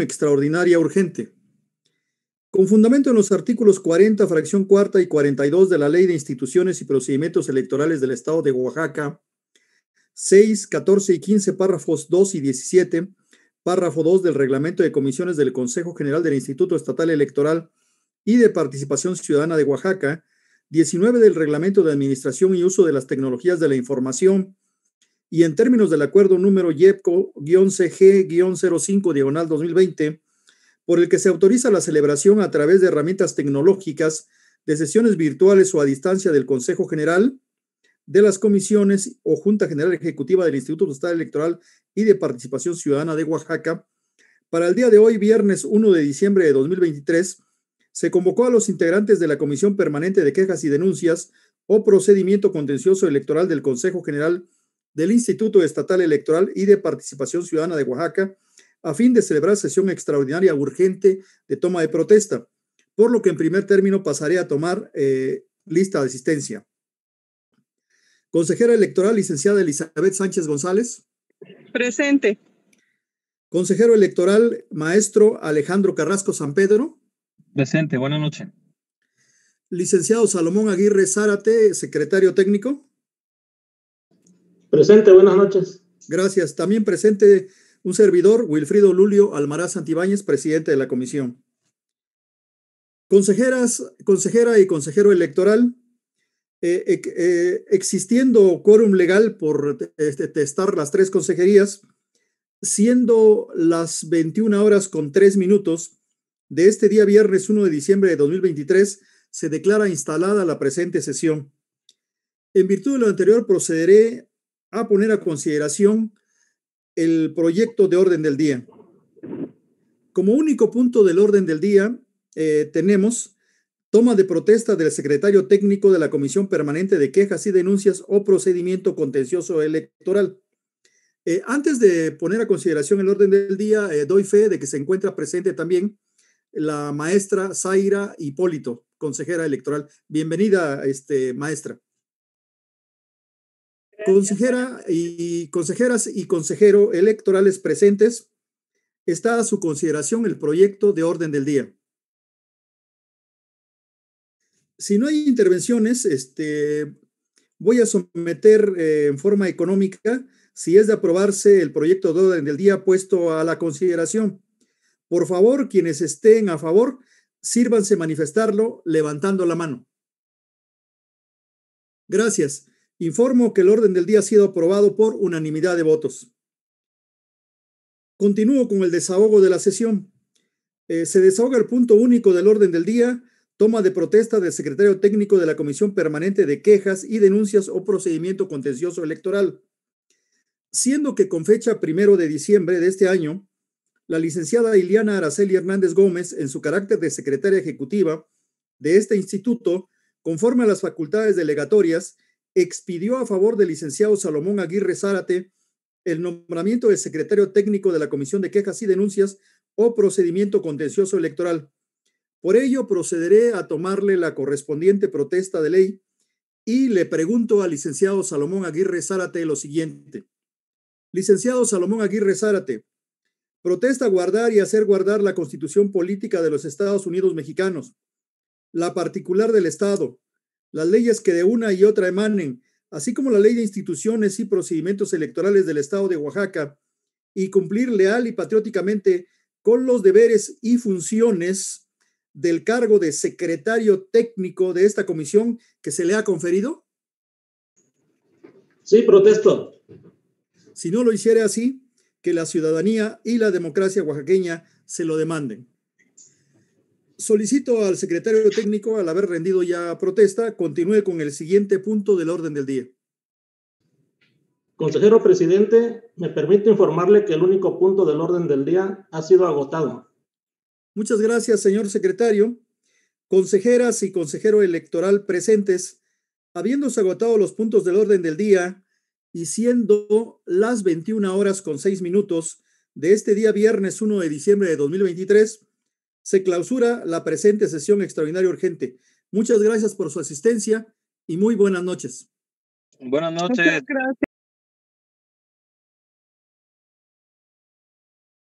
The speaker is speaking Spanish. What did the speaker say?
extraordinaria urgente. Con fundamento en los artículos 40, fracción cuarta y 42 de la Ley de Instituciones y Procedimientos Electorales del Estado de Oaxaca, 6, 14 y 15, párrafos 2 y 17, párrafo 2 del Reglamento de Comisiones del Consejo General del Instituto Estatal Electoral y de Participación Ciudadana de Oaxaca, 19 del Reglamento de Administración y Uso de las Tecnologías de la Información y en términos del acuerdo número YEPCO-CG-05 diagonal 2020, por el que se autoriza la celebración a través de herramientas tecnológicas de sesiones virtuales o a distancia del Consejo General, de las comisiones o Junta General Ejecutiva del Instituto Estatal Electoral y de Participación Ciudadana de Oaxaca, para el día de hoy, viernes 1 de diciembre de 2023, se convocó a los integrantes de la Comisión Permanente de Quejas y Denuncias o Procedimiento Contencioso Electoral del Consejo General del Instituto Estatal Electoral y de Participación Ciudadana de Oaxaca a fin de celebrar sesión extraordinaria urgente de toma de protesta, por lo que en primer término pasaré a tomar eh, lista de asistencia. Consejera electoral, licenciada Elizabeth Sánchez González. Presente. Consejero electoral, maestro Alejandro Carrasco San Pedro. Presente, buenas noches. Licenciado Salomón Aguirre Zárate, secretario técnico. Presente, buenas noches. Gracias. También presente un servidor, Wilfrido Lulio Almaraz Santibáñez, presidente de la comisión. Consejeras, consejera y consejero electoral, eh, eh, eh, existiendo quórum legal por este, testar las tres consejerías, siendo las 21 horas con 3 minutos de este día viernes 1 de diciembre de 2023, se declara instalada la presente sesión. En virtud de lo anterior, procederé a poner a consideración el proyecto de orden del día. Como único punto del orden del día, eh, tenemos toma de protesta del secretario técnico de la Comisión Permanente de Quejas y Denuncias o Procedimiento Contencioso Electoral. Eh, antes de poner a consideración el orden del día, eh, doy fe de que se encuentra presente también la maestra Zaira Hipólito, consejera electoral. Bienvenida, este, maestra. Consejera y consejeras y consejero electorales presentes, está a su consideración el proyecto de orden del día. Si no hay intervenciones, este, voy a someter eh, en forma económica si es de aprobarse el proyecto de orden del día puesto a la consideración. Por favor, quienes estén a favor, sírvanse manifestarlo levantando la mano. Gracias. Informo que el orden del día ha sido aprobado por unanimidad de votos. Continúo con el desahogo de la sesión. Eh, se desahoga el punto único del orden del día, toma de protesta del secretario técnico de la Comisión Permanente de Quejas y Denuncias o Procedimiento Contencioso Electoral. Siendo que con fecha primero de diciembre de este año, la licenciada Iliana Araceli Hernández Gómez, en su carácter de secretaria ejecutiva de este instituto, conforme a las facultades delegatorias, expidió a favor del licenciado Salomón Aguirre Zárate el nombramiento de secretario técnico de la Comisión de Quejas y Denuncias o Procedimiento Contencioso Electoral. Por ello, procederé a tomarle la correspondiente protesta de ley y le pregunto al licenciado Salomón Aguirre Zárate lo siguiente. Licenciado Salomón Aguirre Zárate, protesta guardar y hacer guardar la constitución política de los Estados Unidos mexicanos, la particular del Estado, las leyes que de una y otra emanen, así como la ley de instituciones y procedimientos electorales del Estado de Oaxaca, y cumplir leal y patrióticamente con los deberes y funciones del cargo de secretario técnico de esta comisión que se le ha conferido? Sí, protesto. Si no lo hiciera así, que la ciudadanía y la democracia oaxaqueña se lo demanden solicito al secretario técnico, al haber rendido ya protesta, continúe con el siguiente punto del orden del día. Consejero presidente, me permite informarle que el único punto del orden del día ha sido agotado. Muchas gracias, señor secretario. Consejeras y consejero electoral presentes, habiéndose agotado los puntos del orden del día y siendo las 21 horas con 6 minutos de este día viernes 1 de diciembre de 2023, se clausura la presente sesión extraordinaria urgente. Muchas gracias por su asistencia y muy buenas noches. Buenas noches.